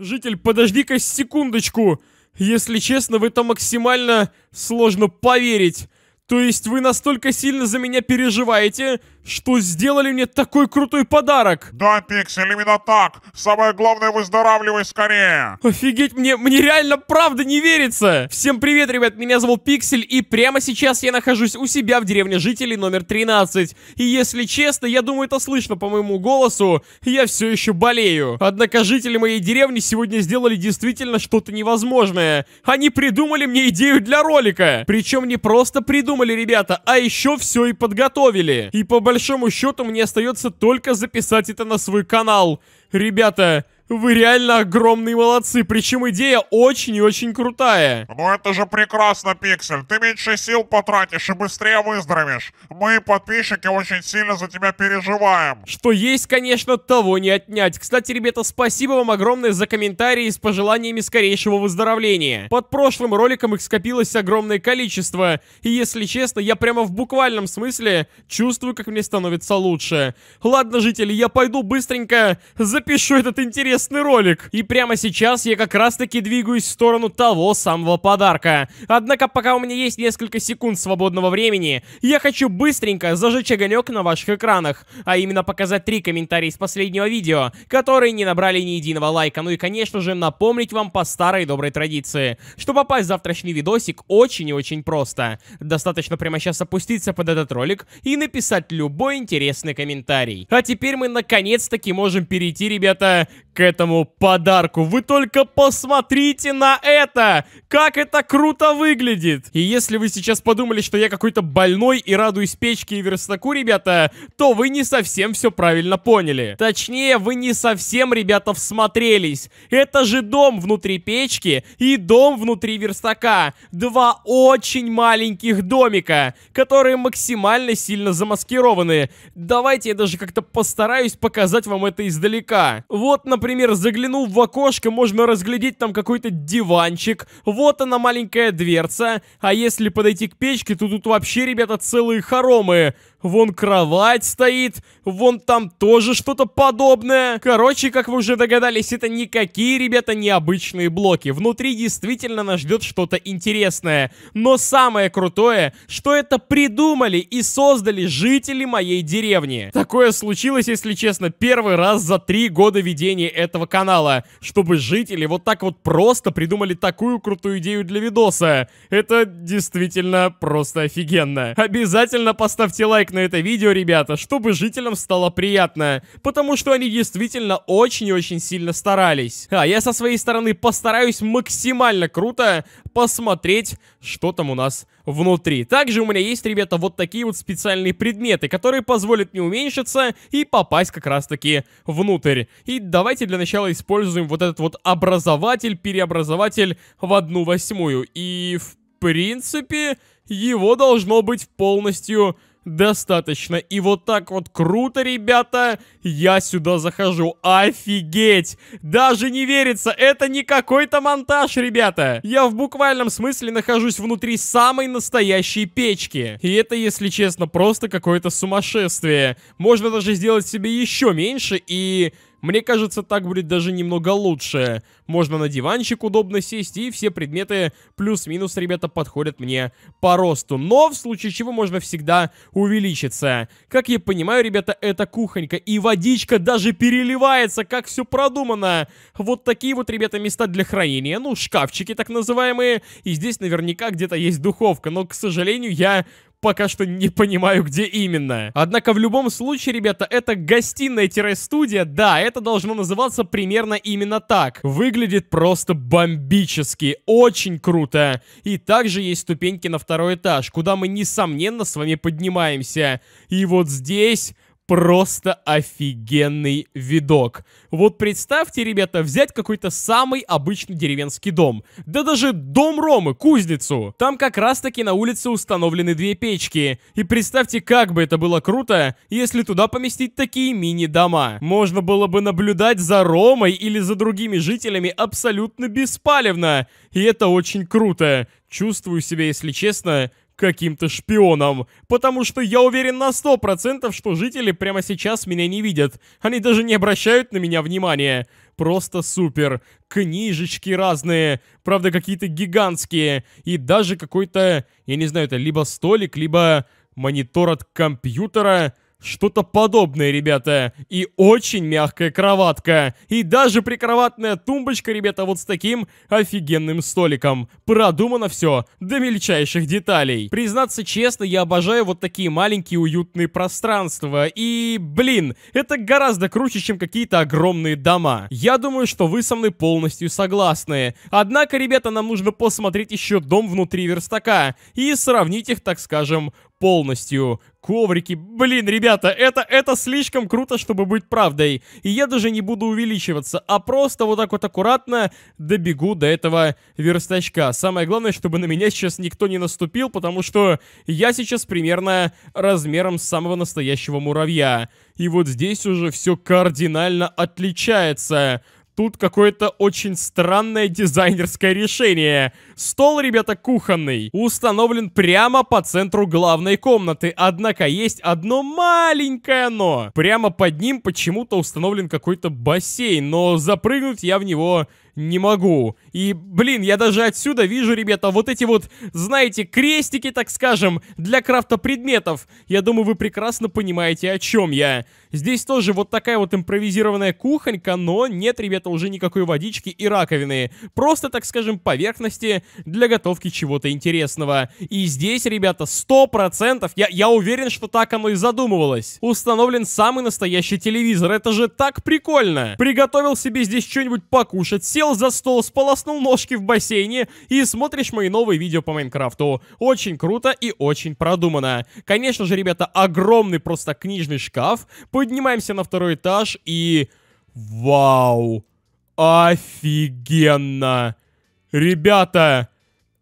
«Житель, подожди-ка секундочку! Если честно, в это максимально сложно поверить! То есть вы настолько сильно за меня переживаете, что сделали мне такой крутой подарок. Да, Пиксель, именно так. Самое главное, выздоравливай скорее. Офигеть, мне, мне реально правда не верится. Всем привет, ребят, меня зовут Пиксель, и прямо сейчас я нахожусь у себя в деревне жителей номер 13. И если честно, я думаю, это слышно по моему голосу, я все еще болею. Однако жители моей деревни сегодня сделали действительно что-то невозможное. Они придумали мне идею для ролика. Причем не просто придумали, ребята, а еще все и подготовили. И по большому счету мне остается только записать это на свой канал. Ребята, вы реально огромные молодцы, причем идея очень и очень крутая. Ну это же прекрасно, Пиксель. Ты меньше сил потратишь и быстрее выздоровеешь. Мы, подписчики, очень сильно за тебя переживаем. Что есть, конечно, того не отнять. Кстати, ребята, спасибо вам огромное за комментарии с пожеланиями скорейшего выздоровления. Под прошлым роликом их скопилось огромное количество. И если честно, я прямо в буквальном смысле чувствую, как мне становится лучше. Ладно, жители, я пойду быстренько запишу этот интересный интересный ролик. И прямо сейчас я как раз-таки двигаюсь в сторону того самого подарка. Однако пока у меня есть несколько секунд свободного времени, я хочу быстренько зажечь огонек на ваших экранах, а именно показать три комментария из последнего видео, которые не набрали ни единого лайка, ну и конечно же напомнить вам по старой доброй традиции, что попасть в завтрашний видосик очень и очень просто. Достаточно прямо сейчас опуститься под этот ролик и написать любой интересный комментарий. А теперь мы наконец-таки можем перейти, ребята, к этому подарку. Вы только посмотрите на это! Как это круто выглядит! И если вы сейчас подумали, что я какой-то больной и радуюсь печке и верстаку, ребята, то вы не совсем все правильно поняли. Точнее, вы не совсем, ребята, всмотрелись. Это же дом внутри печки и дом внутри верстака. Два очень маленьких домика, которые максимально сильно замаскированы. Давайте я даже как-то постараюсь показать вам это издалека. Вот, например, например, заглянул в окошко, можно разглядеть там какой-то диванчик. Вот она, маленькая дверца. А если подойти к печке, то тут вообще, ребята, целые хоромы. Вон кровать стоит, вон там тоже что-то подобное. Короче, как вы уже догадались, это никакие, ребята, необычные блоки. Внутри действительно нас ждет что-то интересное. Но самое крутое, что это придумали и создали жители моей деревни. Такое случилось, если честно, первый раз за три года ведения этого канала, чтобы жители вот так вот просто придумали такую крутую идею для видоса. Это действительно просто офигенно. Обязательно поставьте лайк на это видео, ребята, чтобы жителям стало приятно, потому что они действительно очень очень сильно старались. А я со своей стороны постараюсь максимально круто посмотреть, что там у нас внутри. Также у меня есть, ребята, вот такие вот специальные предметы, которые позволят мне уменьшиться и попасть как раз-таки внутрь. И давайте для начала используем вот этот вот образователь, переобразователь в одну восьмую. И в принципе его должно быть полностью достаточно. И вот так вот круто, ребята, я сюда захожу. Офигеть! Даже не верится, это не какой-то монтаж, ребята. Я в буквальном смысле нахожусь внутри самой настоящей печки. И это, если честно, просто какое-то сумасшествие. Можно даже сделать себе еще меньше и мне кажется, так будет даже немного лучше. Можно на диванчик удобно сесть, и все предметы плюс-минус, ребята, подходят мне по росту. Но в случае чего можно всегда увеличиться. Как я понимаю, ребята, это кухонька. И водичка даже переливается, как все продумано. Вот такие вот, ребята, места для хранения. Ну, шкафчики так называемые. И здесь наверняка где-то есть духовка. Но, к сожалению, я пока что не понимаю, где именно. Однако в любом случае, ребята, это гостиная-студия, да, это должно называться примерно именно так. Выглядит просто бомбически, очень круто. И также есть ступеньки на второй этаж, куда мы, несомненно, с вами поднимаемся. И вот здесь просто офигенный видок. Вот представьте, ребята, взять какой-то самый обычный деревенский дом. Да даже дом Ромы, кузницу. Там как раз-таки на улице установлены две печки. И представьте, как бы это было круто, если туда поместить такие мини-дома. Можно было бы наблюдать за Ромой или за другими жителями абсолютно беспалевно. И это очень круто. Чувствую себя, если честно, каким-то шпионом, потому что я уверен на сто процентов, что жители прямо сейчас меня не видят. Они даже не обращают на меня внимания. Просто супер. Книжечки разные, правда какие-то гигантские, и даже какой-то, я не знаю, это либо столик, либо монитор от компьютера, что-то подобное, ребята. И очень мягкая кроватка. И даже прикроватная тумбочка, ребята, вот с таким офигенным столиком. Продумано все до мельчайших деталей. Признаться честно, я обожаю вот такие маленькие уютные пространства. И, блин, это гораздо круче, чем какие-то огромные дома. Я думаю, что вы со мной полностью согласны. Однако, ребята, нам нужно посмотреть еще дом внутри верстака. И сравнить их, так скажем, полностью. Коврики, блин, ребята, это, это слишком круто, чтобы быть правдой. И я даже не буду увеличиваться, а просто вот так вот аккуратно добегу до этого верстачка. Самое главное, чтобы на меня сейчас никто не наступил, потому что я сейчас примерно размером с самого настоящего муравья. И вот здесь уже все кардинально отличается. Тут какое-то очень странное дизайнерское решение. Стол, ребята, кухонный. Установлен прямо по центру главной комнаты. Однако есть одно маленькое но. Прямо под ним почему-то установлен какой-то бассейн. Но запрыгнуть я в него не могу. И, блин, я даже отсюда вижу, ребята, вот эти вот, знаете, крестики, так скажем, для крафта предметов. Я думаю, вы прекрасно понимаете, о чем я. Здесь тоже вот такая вот импровизированная кухонька, но нет, ребята, уже никакой водички и раковины. Просто, так скажем, поверхности для готовки чего-то интересного. И здесь, ребята, 100%, я, я уверен, что так оно и задумывалось. Установлен самый настоящий телевизор, это же так прикольно. Приготовил себе здесь что-нибудь покушать, сел сел за стол, сполоснул ножки в бассейне и смотришь мои новые видео по Майнкрафту. Очень круто и очень продумано. Конечно же, ребята, огромный просто книжный шкаф. Поднимаемся на второй этаж и... Вау! Офигенно! Ребята,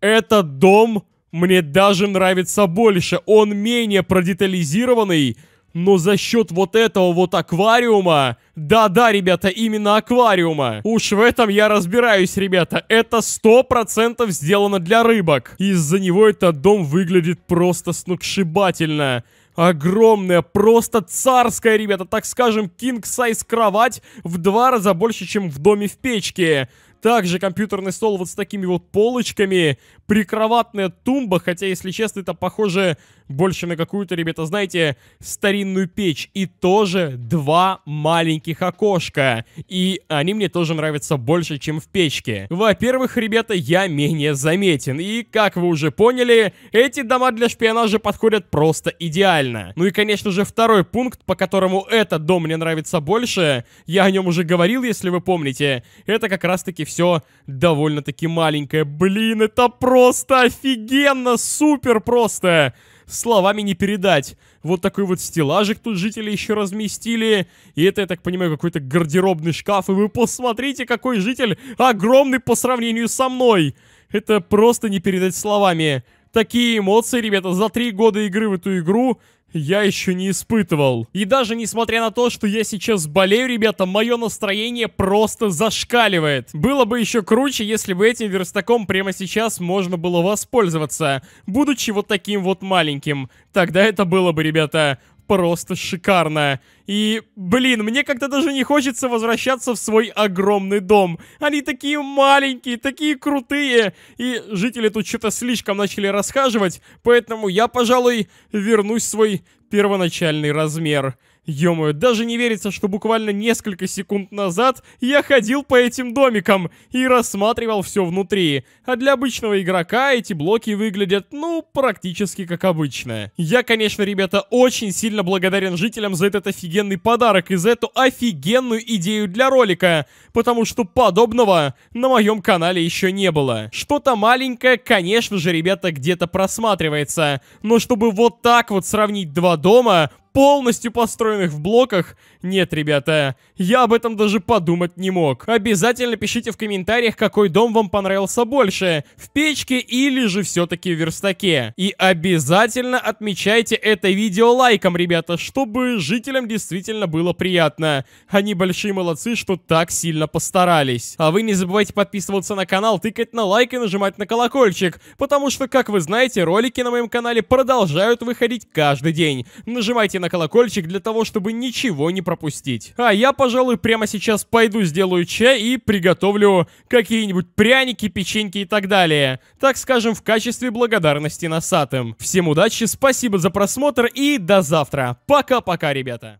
этот дом мне даже нравится больше. Он менее продетализированный, но за счет вот этого вот аквариума... Да-да, ребята, именно аквариума. Уж в этом я разбираюсь, ребята. Это сто процентов сделано для рыбок. Из-за него этот дом выглядит просто сногсшибательно огромная, просто царская, ребята, так скажем, king-size кровать в два раза больше, чем в доме в печке. Также компьютерный стол вот с такими вот полочками, прикроватная тумба, хотя, если честно, это похоже больше на какую-то, ребята, знаете, старинную печь. И тоже два маленьких окошка. И они мне тоже нравятся больше, чем в печке. Во-первых, ребята, я менее заметен. И, как вы уже поняли, эти дома для шпионажа подходят просто идеально. Ну и, конечно же, второй пункт, по которому этот дом мне нравится больше, я о нем уже говорил, если вы помните, это как раз-таки все довольно-таки маленькое. Блин, это просто офигенно, супер просто! словами не передать. Вот такой вот стеллажик тут жители еще разместили. И это, я так понимаю, какой-то гардеробный шкаф. И вы посмотрите, какой житель огромный по сравнению со мной. Это просто не передать словами. Такие эмоции, ребята, за три года игры в эту игру я еще не испытывал. И даже несмотря на то, что я сейчас болею, ребята, мое настроение просто зашкаливает. Было бы еще круче, если бы этим верстаком прямо сейчас можно было воспользоваться, будучи вот таким вот маленьким. Тогда это было бы, ребята, просто шикарная. И, блин, мне как-то даже не хочется возвращаться в свой огромный дом. Они такие маленькие, такие крутые. И жители тут что-то слишком начали расхаживать, поэтому я, пожалуй, вернусь в свой первоначальный размер. Ё-моё, даже не верится, что буквально несколько секунд назад я ходил по этим домикам и рассматривал все внутри. А для обычного игрока эти блоки выглядят, ну, практически как обычно. Я, конечно, ребята, очень сильно благодарен жителям за этот офигенный подарок и за эту офигенную идею для ролика, потому что подобного на моем канале еще не было. Что-то маленькое, конечно же, ребята, где-то просматривается, но чтобы вот так вот сравнить два дома, полностью построенных в блоках? Нет, ребята, я об этом даже подумать не мог. Обязательно пишите в комментариях, какой дом вам понравился больше, в печке или же все-таки в верстаке. И обязательно отмечайте это видео лайком, ребята, чтобы жителям действительно было приятно. Они большие молодцы, что так сильно постарались. А вы не забывайте подписываться на канал, тыкать на лайк и нажимать на колокольчик, потому что, как вы знаете, ролики на моем канале продолжают выходить каждый день. Нажимайте на колокольчик для того, чтобы ничего не пропустить. А я, пожалуй, прямо сейчас пойду сделаю чай и приготовлю какие-нибудь пряники, печеньки и так далее. Так скажем, в качестве благодарности носатым. Всем удачи, спасибо за просмотр и до завтра. Пока-пока, ребята.